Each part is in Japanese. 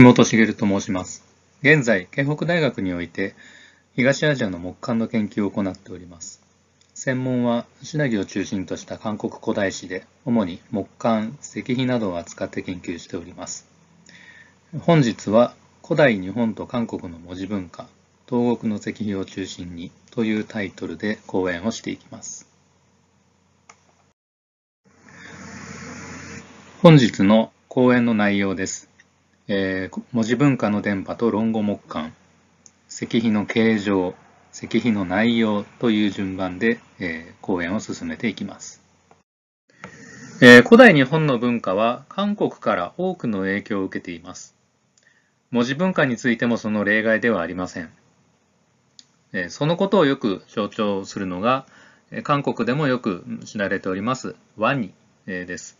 木本茂と申します。現在、京北大学において、東アジアの木簡の研究を行っております。専門は、品木を中心とした韓国古代史で、主に木簡、石碑などを扱って研究しております。本日は、古代日本と韓国の文字文化、東国の石碑を中心にというタイトルで講演をしていきます。本日の講演の内容です。えー、文字文化の電波と論語木簡、石碑の形状、石碑の内容という順番で、えー、講演を進めていきます。えー、古代日本の文化は韓国から多くの影響を受けています。文字文化についてもその例外ではありません。えー、そのことをよく象徴するのが、韓国でもよく知られておりますワニです。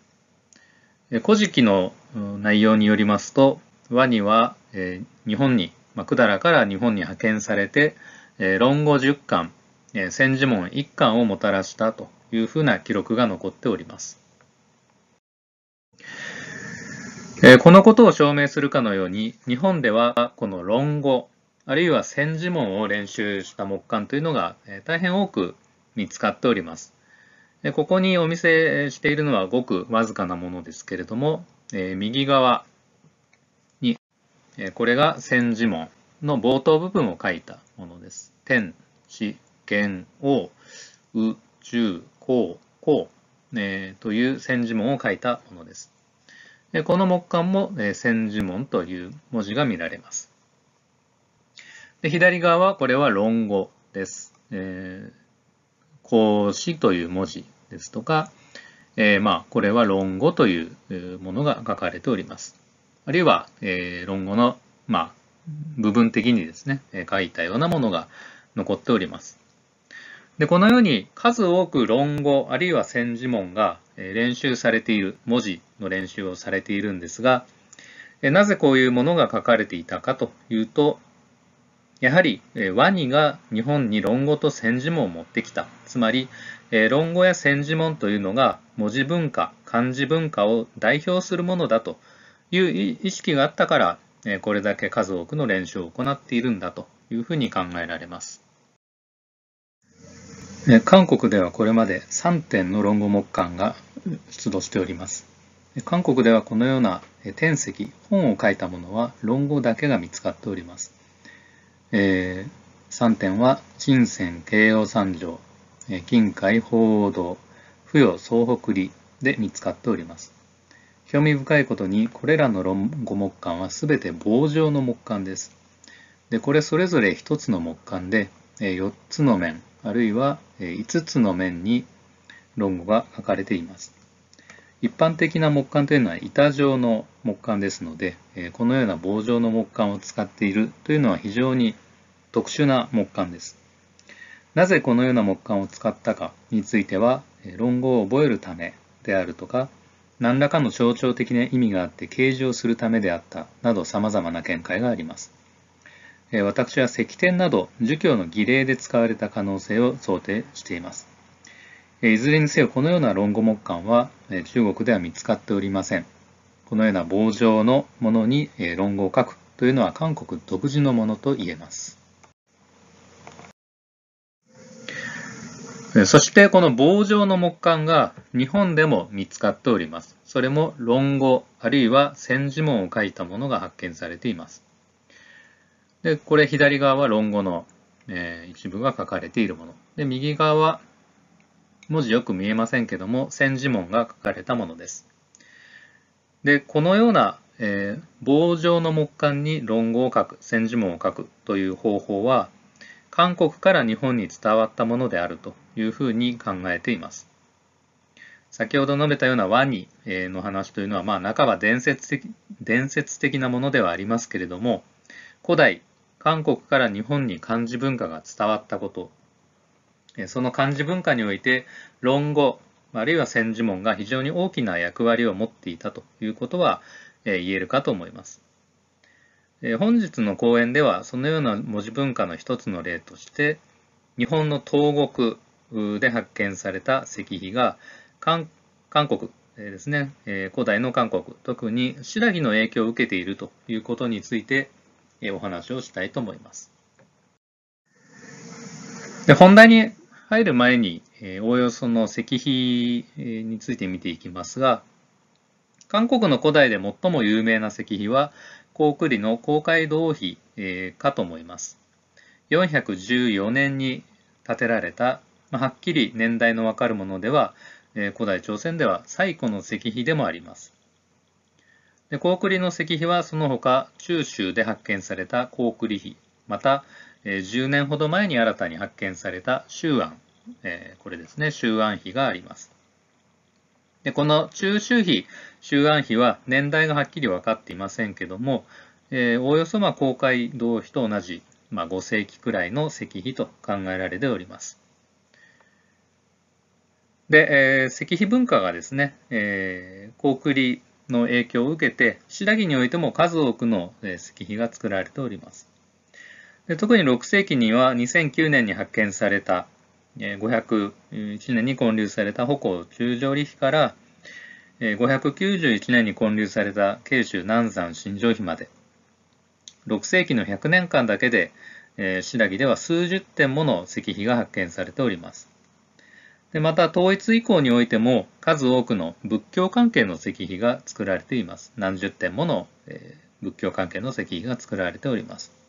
古事記の内容によりますと、ワニは日本に、ま百済から日本に派遣されて、論語10巻、千字門1巻をもたらしたというふうな記録が残っております。このことを証明するかのように、日本ではこの論語、あるいは千字門を練習した木簡というのが大変多く見つかっております。ここにお見せしているのはごくわずかなものですけれども、右側に、これが千字文の冒頭部分を書いたものです。天、地、元、王、宇、宙、公、公、という千字文を書いたものです。この木簡も、千字文という文字が見られます。左側はこれは論語です。えー孔子という文字ですとか、えー、まあ、これは論語というものが書かれております。あるいは、えー、論語の、まあ、部分的にですね、書いたようなものが残っております。でこのように数多く論語あるいは千字文が練習されている文字の練習をされているんですがなぜこういうものが書かれていたかというとやはり、えワニが日本に論語と千字文を持ってきた。つまり、え論語や千字文というのが文字文化、漢字文化を代表するものだという意識があったから、えこれだけ数多くの練習を行っているんだというふうに考えられます。え韓国ではこれまで3点の論語木簡が出土しております。韓国ではこのような天石、本を書いたものは論語だけが見つかっております。えー、3点は、金銭慶応三条、え近海鳳凰堂、扶与総北里で見つかっております。興味深いことに、これらの五木管はすべて棒状の木管です。で、これそれぞれ一つの木管で、え4つの面、あるいは5つの面に論語が書かれています。一般的な木管というのは板状の木管ですので、このような棒状の木管を使っているというのは非常に特殊な木管です。なぜこのような木管を使ったかについては、論語を覚えるためであるとか、何らかの象徴的な意味があって掲示をするためであったなど様々な見解があります。私は石典など儒教の儀礼で使われた可能性を想定しています。いずれにせよこのような論語木簡は中国では見つかっておりません。このような棒状のものに論語を書くというのは韓国独自のものと言えます。そしてこの棒状の木簡が日本でも見つかっております。それも論語あるいは千字文を書いたものが発見されています。で、これ左側は論語の、え一部が書かれているもの。で、右側は文字よく見えませんけども千字文が書かれたものです。でこのような、えー、棒状の木簡に論語を書く千字文を書くという方法は韓国から日本に伝わったものであるというふうに考えています。先ほど述べたようなワニの話というのは、まあ、半ば伝説的伝説的なものではありますけれども古代韓国から日本に漢字文化が伝わったことその漢字文化において論語あるいは千字文が非常に大きな役割を持っていたということは言えるかと思います。本日の講演ではそのような文字文化の一つの例として日本の東国で発見された石碑が韓国ですね古代の韓国特に新羅の影響を受けているということについてお話をしたいと思います。で本題に入る前に、えおおよその石碑について見ていきますが、韓国の古代で最も有名な石碑は、高句麗の公会堂碑、かと思います。414年に建てられた、まはっきり年代のわかるものでは、え古代朝鮮では最古の石碑でもあります。で高句麗の石碑はその他、中州で発見された高句麗碑、また、え10年ほど前に新たに発見された周安、えこれですね、周安碑があります。でこの中周碑、周安碑は年代がはっきり分かっていませんけども、えおおよそまあ公会同碑と同じ、まあ、5世紀くらいの石碑と考えられております。で、えー、石碑文化がですね、えー、高句麗の影響を受けて、白羅においても数多くの石碑が作られております。で特に6世紀には2009年に発見された、え501年に建立された歩行中上理碑から、え591年に建立された慶州南山新城碑まで6世紀の100年間だけで、えー、白木では数十点もの石碑が発見されておりますでまた統一以降においても数多くの仏教関係の石碑が作られています何十点もの、え仏教関係の石碑が作られております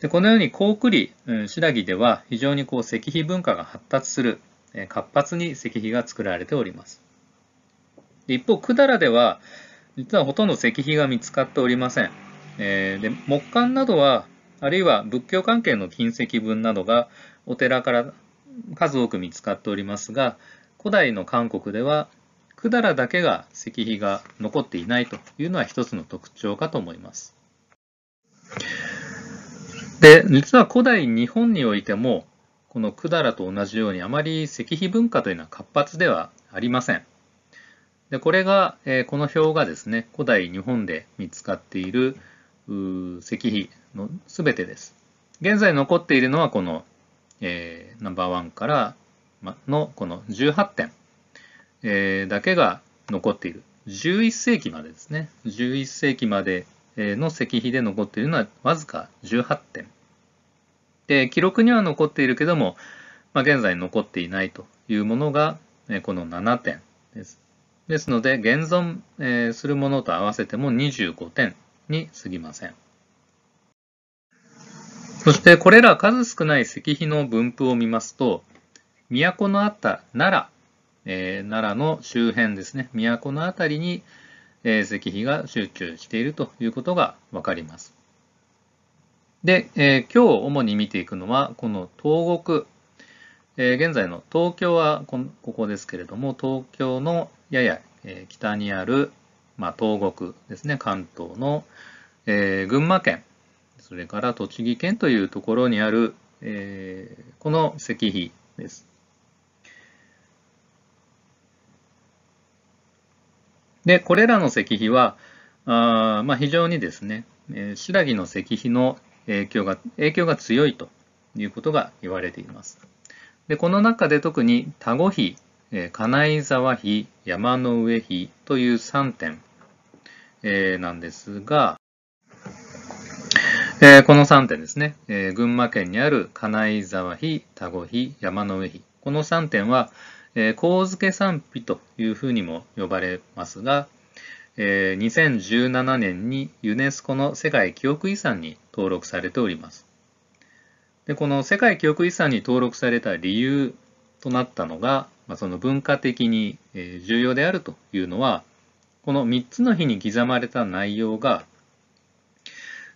でこのように高句麗、うん、新羅では非常にこう石碑文化が発達する、え活発に石碑が作られております。で一方、百済では実はほとんど石碑が見つかっておりません。えー、で木簡などはあるいは仏教関係の近石文などがお寺から数多く見つかっておりますが古代の韓国では百済だけが石碑が残っていないというのは一つの特徴かと思います。で、実は古代日本においても、この百済と同じようにあまり石碑文化というのは活発ではありません。でこれが、えー、この表がですね、古代日本で見つかっている石碑の全てです。現在残っているのはこの、えー、ナンバーワンからのこの18点、えー、だけが残っている。11世紀までですね。11世紀までの石碑で残っているのはわずか18点。で、記録には残っているけども、まあ、現在残っていないというものがこの7点です。ですので、現存するものと合わせても25点に過ぎません。そしてこれら数少ない石碑の分布を見ますと、都のあった奈良、えー、奈良の周辺ですね、都の辺りに、え石碑が集中しているということがわかります。で、えー、今日主に見ていくのは、この東国、えー、現在の東京はここですけれども、東京のやや、え北にある、まあ、東国ですね、関東の、えー、群馬県、それから栃木県というところにある、えこの石碑です。で、これらの石碑は、あまあ、非常にですね、えー、白木の石碑の影響が影響が強いということが言われています。でこの中で特に田子碑、えー、金井沢碑、山の上碑という3点、えー、なんですが、えー、この3点ですね、えー、群馬県にある金井沢碑、田子碑、山の上碑、この3点は、えー、神賛否というふうにも呼ばれますが、えー、2017年にユネスコの世界記憶遺産に登録されております。でこの世界記憶遺産に登録された理由となったのが、まあ、その文化的に重要であるというのは、この3つの日に刻まれた内容が、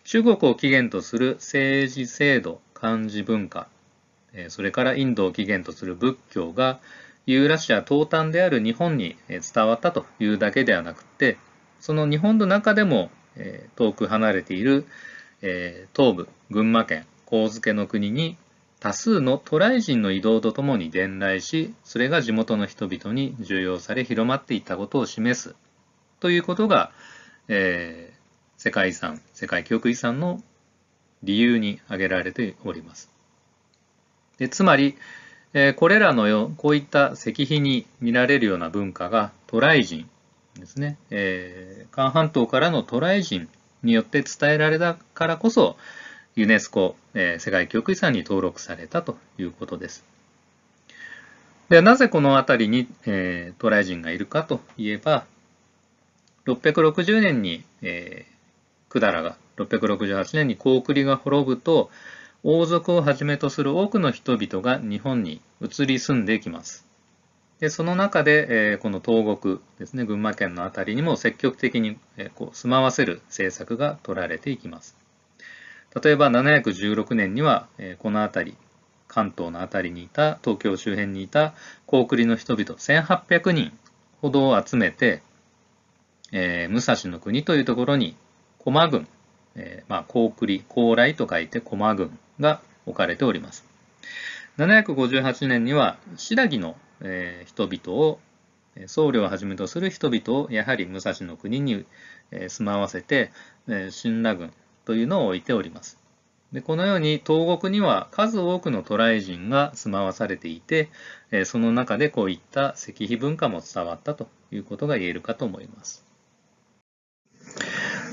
中国を起源とする政治制度、漢字文化、それからインドを起源とする仏教がユーラシア東端である日本に伝わったというだけではなくてその日本の中でも遠く離れている東部群馬県神津家の国に多数の渡来人の移動とともに伝来しそれが地元の人々に重要され広まっていったことを示すということが、えー、世界遺産世界記憶遺産の理由に挙げられております。でつまりえこれらのよこういった石碑に見られるような文化が渡来人ですね、えー、関半島からの渡来人によって伝えられたからこそユネスコ、えー、世界記憶遺産に登録されたということです。でなぜこの辺りに、えー、渡来人がいるかといえば660年に、えー、百済が668年に高句麗が滅ぶと王族をはじめとする多くの人々が日本に移り住んできます。でその中で、えー、この東国ですね群馬県の辺りにも積極的に、えー、こう住まわせる政策が取られていきます。例えば716年には、えー、この辺り関東の辺りにいた東京周辺にいた高栗の人々1800人ほどを集めて、え武蔵の国というところに駒軍、えまあ、高栗高麗と書いて駒軍が置かれております。758年には新羅の、人々を僧侶をはじめとする人々をやはり武蔵の国に、住まわせて、え神羅軍というのを置いております。でこのように東国には数多くの渡来人が住まわされていて、えその中でこういった石碑文化も伝わったということが言えるかと思います。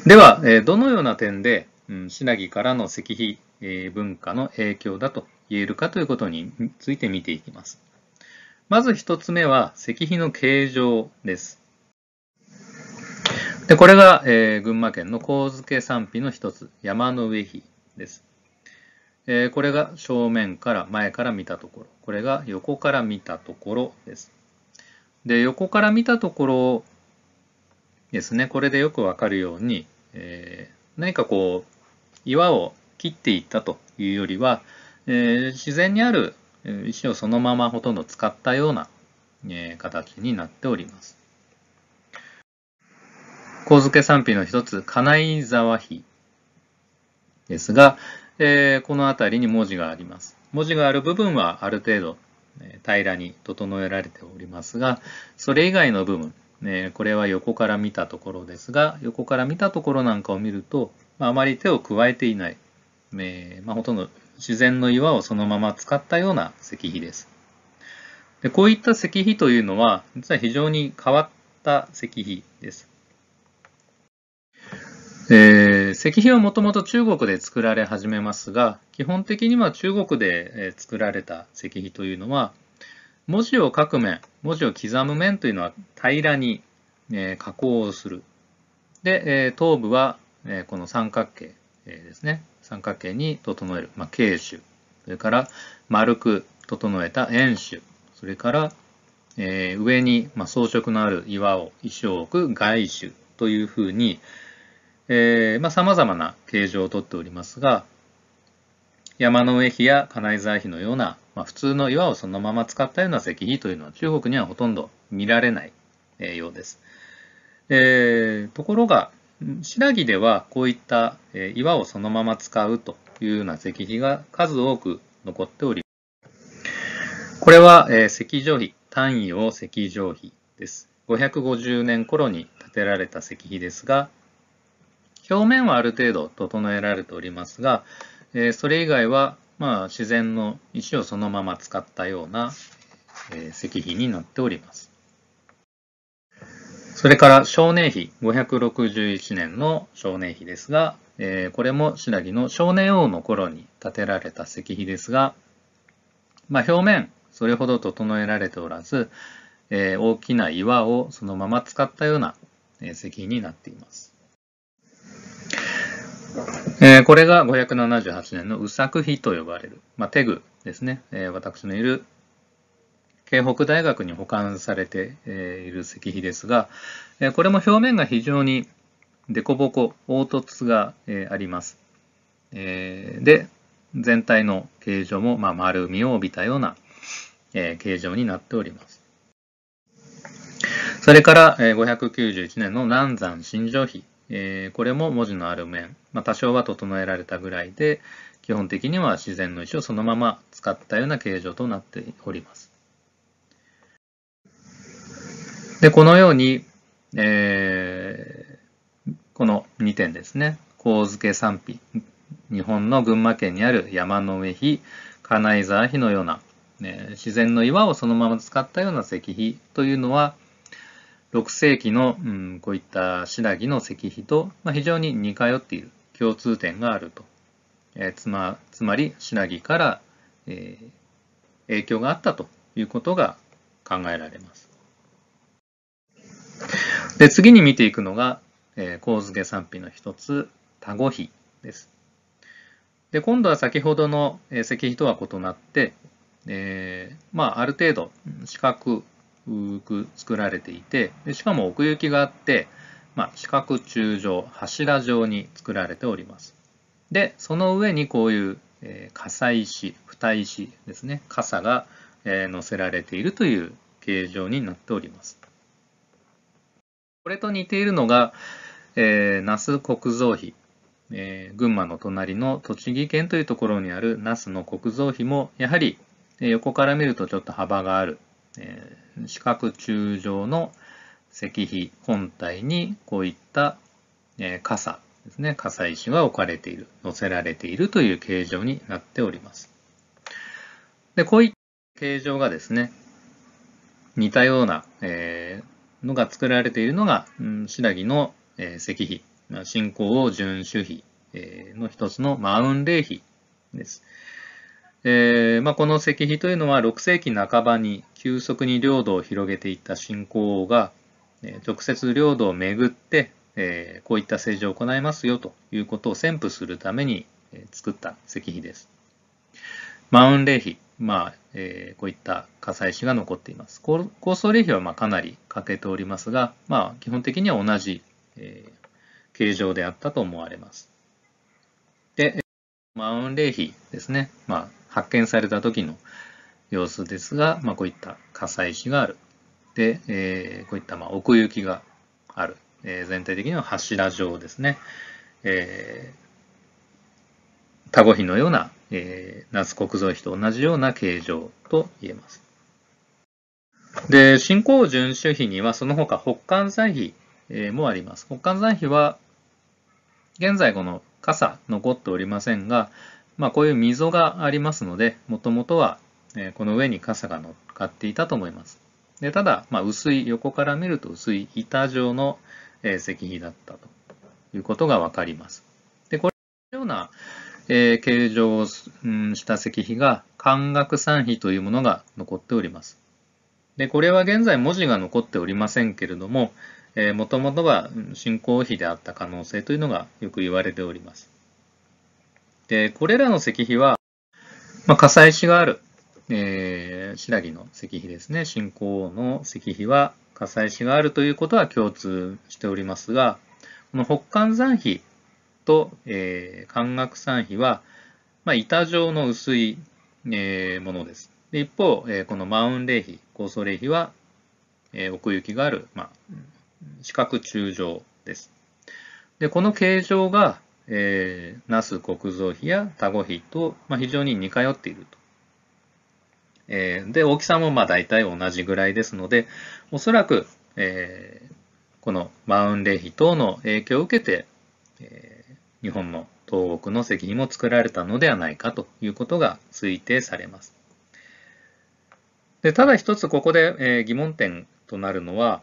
では、えどのような点で、新羅からの石碑文化の影響だと言えるかということについて見ていきます。まず1つ目は石碑の形状です。でこれが、えー、群馬県の神付賛否の1つ、山の上碑です、えー、これが正面から前から見たところ、これが横から見たところです。で横から見たところですね、これでよくわかるように、えー、何かこう岩を切っていったというよりは、えー、自然にある石をそのままほとんど使ったような、えー、形になっております。神付賛否の一つ、金井沢碑ですが、えー、この辺りに文字があります。文字がある部分はある程度平らに整えられておりますが、それ以外の部分、ね、これは横から見たところですが、横から見たところなんかを見ると、あまり手を加えていない。えー、まあ、ほとんど自然の岩をそのまま使ったような石碑です。でこういった石碑というのは、実は非常に変わった石碑です。えー、石碑はもともと中国で作られ始めますが、基本的には中国で作られた石碑というのは、文字を書く面、文字を刻む面というのは平らに、え加工をする。で、え頭部は、えこの三角形、ですね。三角形に整える、まあ、形それから丸く整えた円種、それから、えー、上に、まあ、装飾のある岩を石を置く外種というふうに、えーまあ、様々な形状をとっておりますが、山の上碑や金井沢碑のような、まあ、普通の岩をそのまま使ったような石碑というのは中国にはほとんど見られないようです。えー、ところが、白木ではこういった岩をそのまま使うというような石碑が数多く残っております。これは石上碑、単位を石上碑です。550年頃に建てられた石碑ですが、表面はある程度整えられておりますが、それ以外はまあ自然の石をそのまま使ったような石碑になっております。それから少年費、561年の少年費ですが、えー、これも白木の少年王の頃に建てられた石碑ですが、まあ、表面それほど整えられておらず、えー、大きな岩をそのまま使ったような石碑になっています。えー、これが578年の右作碑と呼ばれる、まあ、テグですね、えー、私のいる京北大学に保管されている石碑ですが、これも表面が非常に凸凹、凹凸があります。で、全体の形状もま丸みを帯びたような形状になっております。それから591年の南山新城碑。これも文字のある面、ま多少は整えられたぐらいで、基本的には自然の石をそのまま使ったような形状となっております。で、このように、えー、この2点ですね。神家賛否。日本の群馬県にある山の上碑、金井沢碑のような、ね、自然の岩をそのまま使ったような石碑というのは、6世紀の、うん、こういった新木の石碑と、まあ、非常に似通っている共通点があると。えー、つまつまり新木から、えー、影響があったということが考えられます。で、次に見ていくのが、えー、構賛否の一つ、多語比です。で、今度は先ほどの石碑とは異なって、えー、まあ、ある程度四角く作られていて、でしかも奥行きがあって、まあ、四角柱状、柱状に作られております。で、その上にこういう、え災傘石、蓋石ですね、傘が、え載せられているという形状になっております。これと似ているのが、えー、那須国造碑、えー、群馬の隣の栃木県というところにある那須の国造碑も、やはり、え横から見るとちょっと幅がある、えー、四角柱状の石碑本体にこういった、えー、傘ですね、傘石が置かれている、載せられているという形状になっております。で、こういった形状がですね、似たような、えー、のが作られているのが、うん、新羅の、えー、石碑、信仰を遵守碑、えー、の一つのマウン霊碑です。えーまあ、この石碑というのは6世紀半ばに急速に領土を広げていった信仰王が、えー、直接領土をめぐって、えー、こういった政治を行いますよということを宣布するために、えー、作った石碑です。マウン霊碑、まあ、えー、こういった火災石が残っています。高層冷氷はまかなり欠けておりますが、まあ、基本的には同じ、えー、形状であったと思われます。で、マウン冷氷ですね、まあ、発見された時の様子ですが、まあ、こういった火災石がある。で、えー、こういったま奥行きがある。え全体的には柱状ですね。えー、タゴヒのようなえー、夏国造比と同じような形状と言えます。で、新興遵守費にはその他北関西比、えもあります。北関西比は現在この傘残っておりませんが、まあ、こういう溝がありますので、もともとはこの上に傘が乗っかっていたと思います。でただ、まあ、薄い、横から見ると薄い板状の石碑だったということがわかります。で、これのようなえー、計上、ん、した石碑が漢学産碑というものが残っております。でこれは現在文字が残っておりませんけれども、えー、もともとは信仰碑であった可能性というのがよく言われております。でこれらの石碑は、まあ、火災石がある、えー、白木の石碑ですね信仰の石碑は火災石があるということは共通しておりますがこの北漢山碑と、えー、官学産皮は、まあ、板状の薄い、えー、ものです。で一方、えー、このマウンレイ皮、高層レイ皮は、えー、奥行きがある、まあ、四角柱状です。でこの形状が、えー、ナス国造比やタゴ比と、まあ、非常に似通っていると。えー、で大きさもまあ大体同じぐらいですのでおそらく、えー、このマウンレヒ等の影響を受けて、えー日本の東北の石碑も作られたのではないかということが推定されます。でただ一つここで、えー、疑問点となるのは、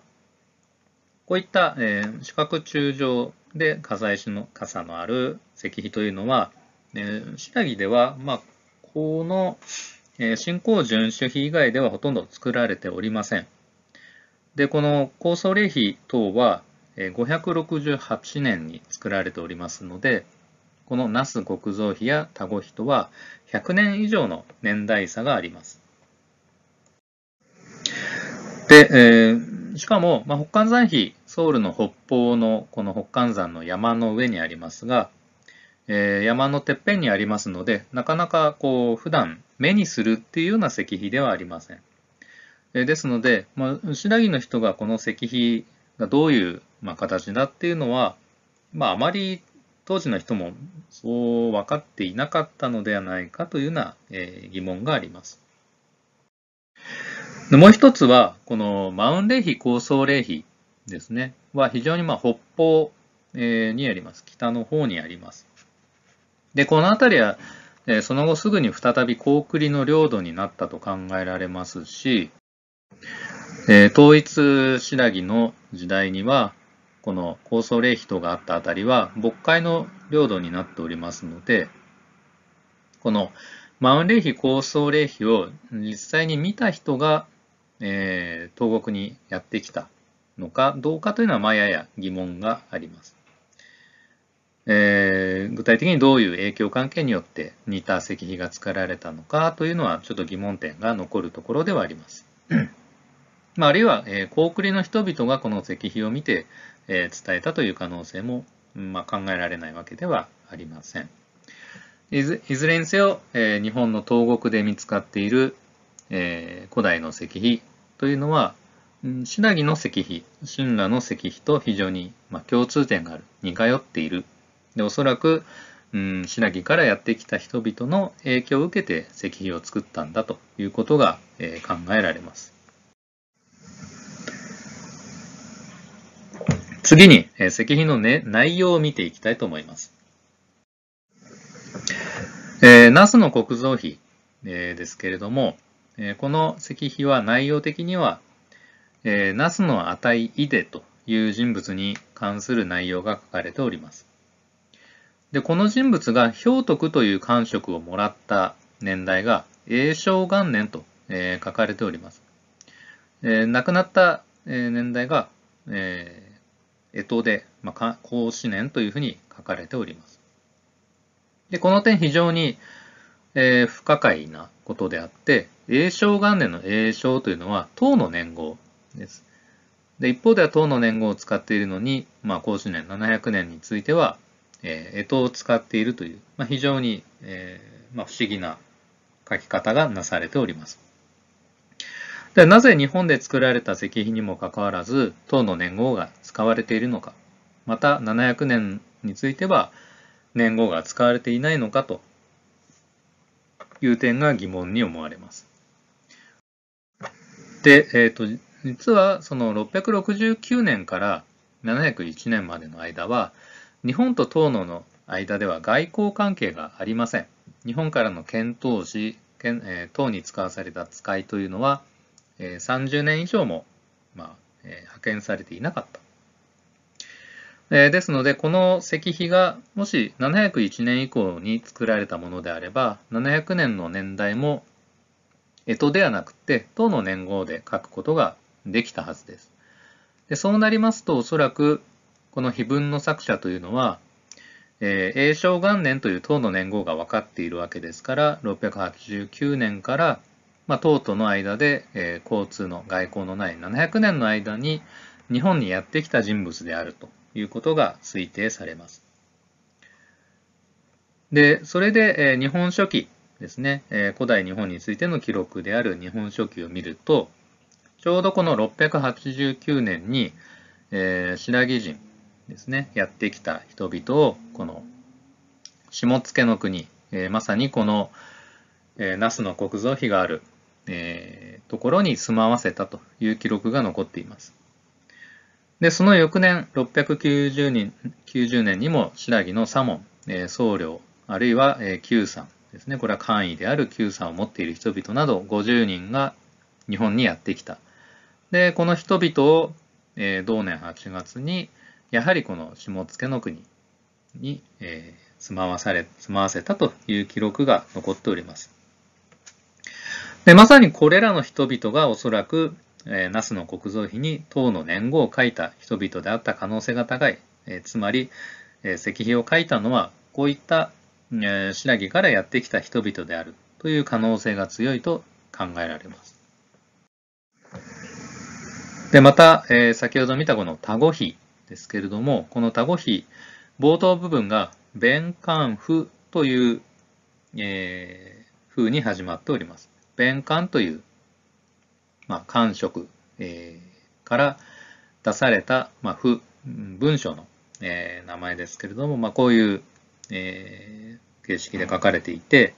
こういった、えー、四角柱状で火災石の傘のある石碑というのは、えー、白木では、まあ、この、えー、新興遵守碑以外ではほとんど作られておりません。で、この高層霊碑等は、568年に作られておりますので、この那須極蔵碑や田子碑とは100年以上の年代差があります。で、えー、しかも、まあ、北漢山碑、ソウルの北方のこの北漢山の山の上にありますが、えー、山のてっぺんにありますので、なかなかこう普段目にするっていうような石碑ではありません。えですので、まあ、白木の人がこの石碑がどういうまあ、形だっていうのは、まあ、あまり当時の人もそう分かっていなかったのではないかというような、えー、疑問があります。でもう一つは、このマウンレヒ高層レヒですね、は非常にまあ北方、えにあります。北の方にあります。で、この辺りは、えその後すぐに再び高句麗の領土になったと考えられますし、え統一新羅の時代には、この高層霊碑等があったあたりは牧海の領土になっておりますので、このマウン霊碑高層冷碑を実際に見た人が、えー、東国にやってきたのかどうかというのは、まあ、やや疑問があります。えー、具体的にどういう影響関係によって似た石碑が作られたのかというのはちょっと疑問点が残るところではあります。まあ、あるいは、えー、高句麗の人々がこの石碑を見てえ伝えたという可能性も、まあ、考えられないわけではありません。いずれにせよ、え日本の東国で見つかっている、え古代の石碑というのは、新羅の石碑、新羅の石碑と非常に、ま共通点がある、似通っている。でおそらく、うん、からやってきた人々の影響を受けて石碑を作ったんだということが、え考えられます。次に、えー、石碑の、ね、内容を見ていきたいと思います。えー、那須の国造碑、えー、ですけれども、えー、この石碑は内容的には、えー、那須の値井出という人物に関する内容が書かれております。で、この人物が氷徳という官職をもらった年代が永正元年と、えー、書かれております。えー、亡くなった、えー、年代が、えー、江支で、まあ、甲子年というふうに書かれております。で、この点非常に、えー、不可解なことであって、栄正元年の栄正というのは唐の年号です。で、一方では唐の年号を使っているのに、まあ、甲子年700年については、えー、江支を使っているという、まあ、非常に、えーまあ、不思議な書き方がなされております。でなぜ日本で作られた石碑にもかかわらず唐の年号が使われているのかまた700年については年号が使われていないのかという点が疑問に思われます。で、えーと、実はその669年から701年までの間は日本と唐の間では外交関係がありません。日本からの遣唐使、えー、唐に使わされた使いというのはえ30年以上も、まあえ派遣されていなかった。えですので、この石碑がもし701年以降に作られたものであれば、700年の年代もえとではなくて、党の年号で書くことができたはずです。でそうなりますと、おそらくこの碑文の作者というのは、えー、永正元年という党の年号が分かっているわけですから、689年からまあ、唐との間で、えー、交通の外交のない700年の間に日本にやってきた人物であるということが推定されます。で、それで、えー、日本書紀ですね、えー、古代日本についての記録である日本書紀を見ると、ちょうどこの689年に、えー、白木人ですね、やってきた人々を、この下野の国、えー、まさにこの、えー、那須の国造碑があるえー、ところに住まわせたという記録が残っています。で、その翌年、690年 ,90 年にも新羅の左門、えー、僧侶、あるいは、えー、旧ですね、これは官位である旧山を持っている人々など50人が日本にやってきた。で、この人々を、えー、同年8月に、やはりこの下野の国に、えー、住まわされ、住まわせたという記録が残っております。でまさにこれらの人々がおそらく、えー、ナスの国蔵碑に唐の年号を書いた人々であった可能性が高い、えー、つまり、えー、石碑を書いたのはこういった、え白木からやってきた人々であるという可能性が強いと考えられます。でまた、え先ほど見たこの田子碑ですけれどもこの田子碑冒頭部分が「弁官府という、えー、風に始まっております。弁感という、まあ、感触、えー、から出された、まあ、文章の、えー、名前ですけれども、まあ、こういう、えー、形式で書かれていて、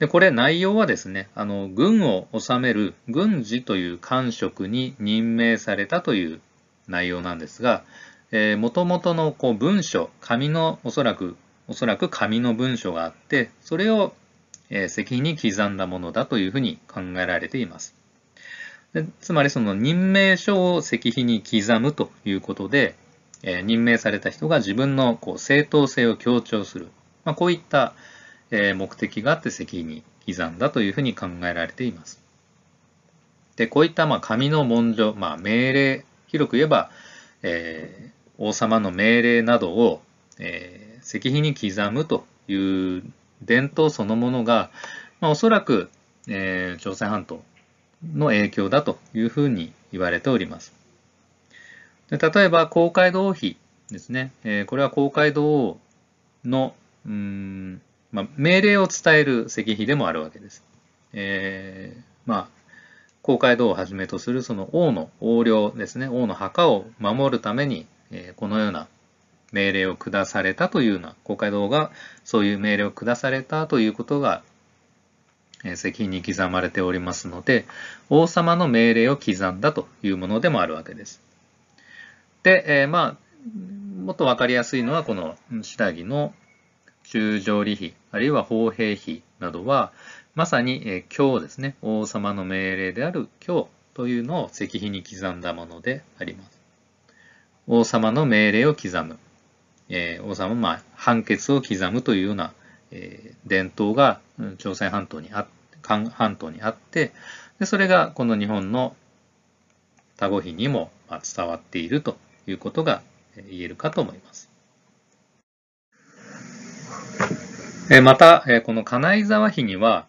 でこれ内容はですね、あの軍を治める軍事という官職に任命されたという内容なんですが、もともとのこう文書、紙のおそらく、おそらく紙の文書があって、それをえー、に刻んだものだというふうに考えられています。でつまりその任命書を石碑に刻むということで、えー、任命された人が自分のこう正当性を強調する、まあ、こういった、え目的があって石碑に刻んだというふうに考えられています。でこういったまあ紙の文書、まあ、命令広く言えば、えー、王様の命令などを、え石碑に刻むという伝統そのものが、まあ、おそらく、えー、朝鮮半島の影響だというふうに言われております。で例えば、公会堂碑ですね。えー、これは公会堂王の、うんまあ、命令を伝える石碑でもあるわけです。えー、まあ、公会堂をはじめとするその王の横領ですね、王の墓を守るために、えー、このような命令を下されたというような、公会堂がそういう命令を下されたということが、石碑に刻まれておりますので、王様の命令を刻んだというものでもあるわけです。で、えー、まあ、もっとわかりやすいのは、この下着の中条理費、あるいは砲兵費などは、まさに、えー、今日ですね、王様の命令である今日というのを石碑に刻んだものであります。王様の命令を刻む。えー、王様、まあ、判決を刻むというような、えー、伝統が朝鮮半島にあ半島にあってでそれがこの日本のタゴ碑にも伝わっているということが言えるかと思います。また、この金井沢碑には、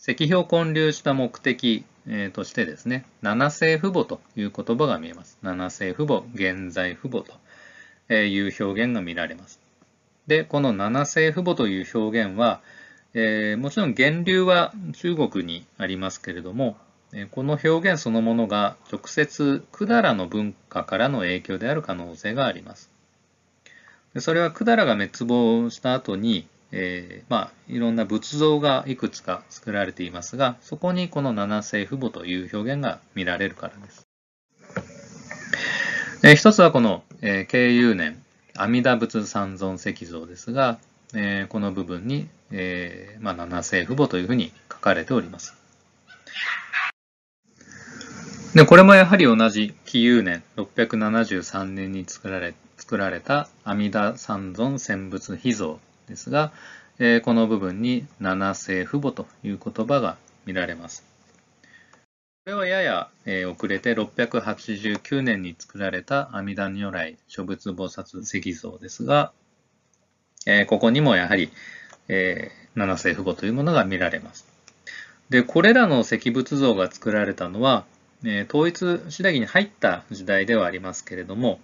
石氷建立した目的としてですね、七世父母という言葉が見えます。七世父母、現在父母とえいう表現が見られます。で、この七世父母という表現は、えー、もちろん源流は中国にありますけれども、この表現そのものが直接百済の文化からの影響である可能性があります。それは百済が滅亡した後に、えー、まあ、いろんな仏像がいくつか作られていますが、そこにこの七世父母という表現が見られるからです。えー、一つはこの、えー、経由年、阿弥陀仏三尊石像ですが、えー、この部分に、えーまあ、七世父母というふうに書かれております。でこれもやはり同じ紀元年673年に作られ作られた阿弥陀三尊専仏秘蔵ですが、えー、この部分に七世父母という言葉が見られます。これはやや、遅れて689年に作られた阿弥陀如来諸仏菩薩石像ですが、ここにもやはり、七世父母というものが見られます。で、これらの石仏像が作られたのは、統一次第に入った時代ではありますけれども、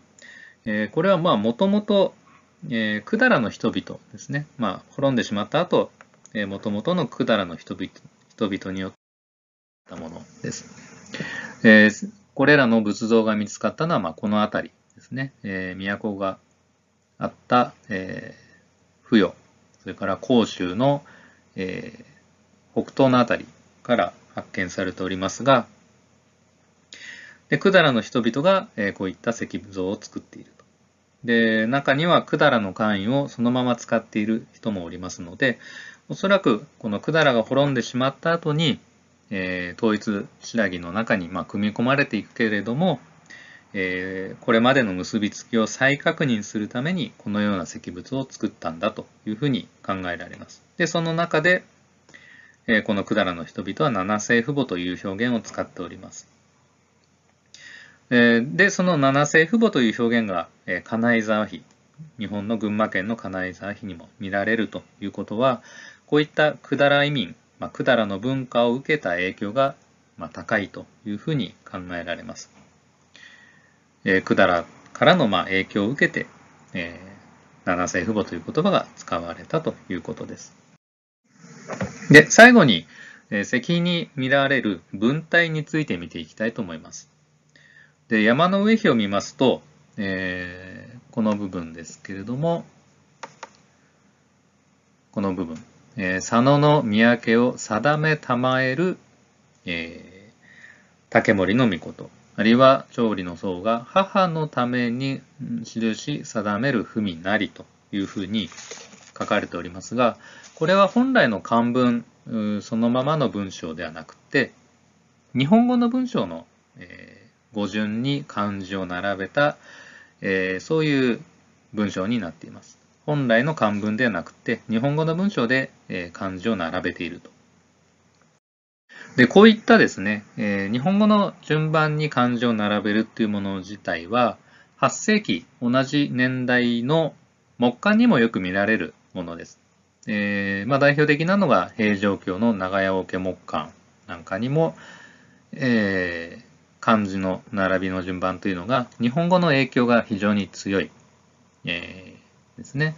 これはまあもともと百済の人々ですね、まあ、滅んでしまった後、もともとの百済の人々によってったものです。えー、これらの仏像が見つかったのは、まあ、この辺りですね、えー、都があった、えー、扶養、それから甲州の、えー、北東の辺りから発見されておりますが、で百済の人々が、えー、こういった石像を作っていると。で中には百済の簡易をそのまま使っている人もおりますのでおそらくこの百済が滅んでしまった後にえー、統一白木の中に、まあ、組み込まれていくけれども、えー、これまでの結びつきを再確認するためにこのような石仏を作ったんだというふうに考えられます。でその中で、えー、この百済の人々は七世父母という表現を使っております。えー、でその七世父母という表現が、えー、金井沢妃日本の群馬県の金井沢妃にも見られるということはこういった百済移民まあ、百済の文化を受けた影響が、まあ、高いというふうに考えられます。えー、百済からのまあ影響を受けて、えー、七世父母という言葉が使われたということです。で、最後に、えー、石に見られる文体について見ていきたいと思います。で、山の上碑を見ますと、えー、この部分ですけれども、この部分。えー、佐野の三宅を定めたまえる、えー、竹森の御事。あるいは調理の僧が母のために印定める文なりというふうに書かれておりますが、これは本来の漢文そのままの文章ではなくて、日本語の文章の、えー、語順に漢字を並べた、えー、そういう文章になっています。本来の漢文ではなくて、日本語の文章で漢字を並べていると。で、こういったですね、え日本語の順番に漢字を並べるっていうもの自体は、8世紀、同じ年代の木簡にもよく見られるものです。えー、まあ、代表的なのが平城京の長屋桶木簡なんかにも、えー、漢字の並びの順番というのが日本語の影響が非常に強い、えーですね。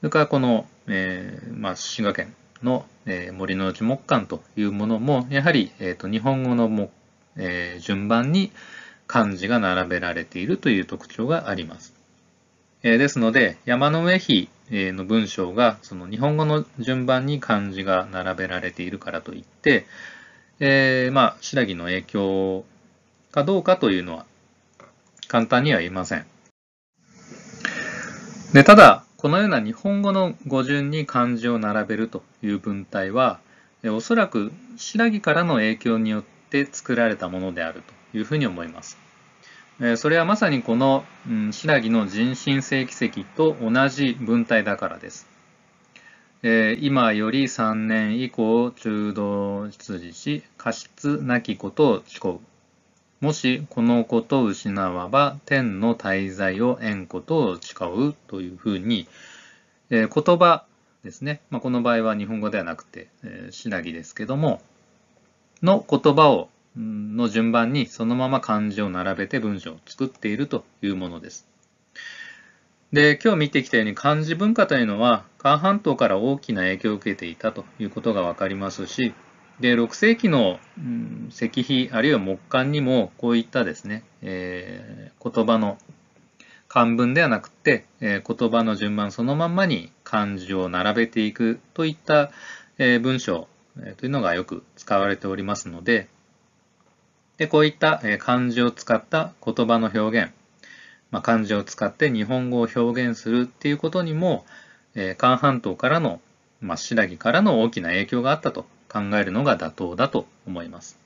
それからこの、えー、まあ、滋賀県の、えー、森の内木簡というものも、やはり、えーと、日本語のも、えー、順番に漢字が並べられているという特徴があります。えー、ですので、山の上比の文章がその日本語の順番に漢字が並べられているからといって、えー、まあ、白木の影響かどうかというのは簡単には言えません。でただこのような日本語の語順に漢字を並べるという文体はおそらく白木からの影響によって作られたものであるというふうに思います。それはまさにこの、うん、の人身性奇跡と同じ文体だからです。え今より3年以降中道出自し過失なきことを誓うもしこのことを失わば天の滞在を得んことを誓うというふうに、えー、言葉ですね、まあ、この場合は日本語ではなくて、えー、品木ですけども、の言葉をの順番にそのまま漢字を並べて文章を作っているというものです。で、今日見てきたように漢字文化というのは、韓半島から大きな影響を受けていたということがわかりますし、で6世紀の、うん、石碑あるいは木簡にもこういったですね、えー、言葉の漢文ではなくて、えー、言葉の順番そのまんまに漢字を並べていくといった、えー、文章、えー、というのがよく使われておりますのででこういった、えー、漢字を使った言葉の表現、まあ、漢字を使って日本語を表現するっていうことにも、えー、漢半島からの、まあ、白木からの大きな影響があったと考えるのが妥当だと思います。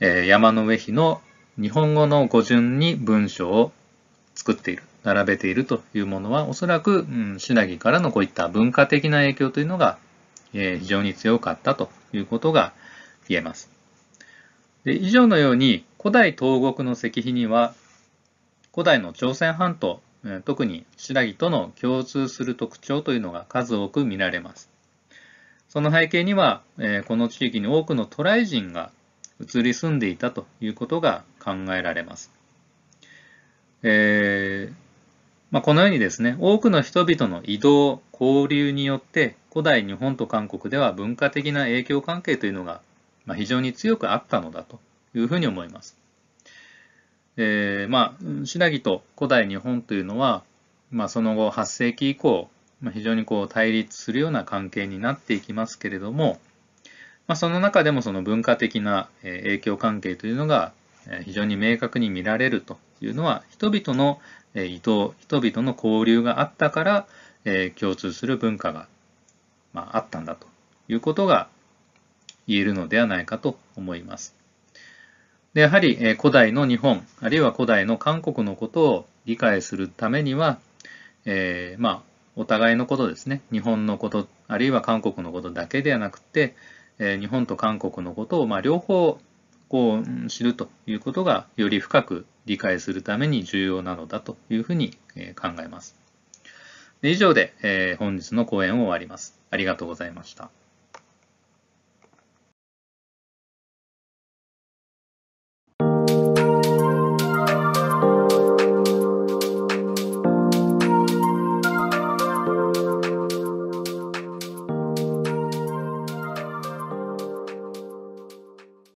えー、山の上碑の日本語の語順に文章を作っている、並べているというものは、おそらく、うん、シナギからのこういった文化的な影響というのが、えー、非常に強かったということが言えます。で以上のように、古代東国の石碑には、古代の朝鮮半島特に新羅との共通する特徴というのが数多く見られます。その背景には、えこの地域に多くの渡来人が移り住んでいたということが考えられます。えー、まあ、このようにですね、多くの人々の移動、交流によって古代日本と韓国では文化的な影響関係というのが、まあ、非常に強くあったのだというふうに思います。えー、まあ、新羅と古代日本というのは、まあ、その後8世紀以降まあ、非常にこう対立するような関係になっていきますけれども、まあ、その中でもその文化的な影響関係というのが非常に明確に見られるというのは人々の移動人々の交流があったから共通する文化があったんだということが言えるのではないかと思います。でやはり古代の日本あるいは古代の韓国のことを理解するためには、えー、まあお互いのことですね、日本のこと、あるいは韓国のことだけではなくて、え日本と韓国のことをまあ両方こう知るということがより深く理解するために重要なのだというふうに考えます。以上で、え本日の講演を終わります。ありがとうございました。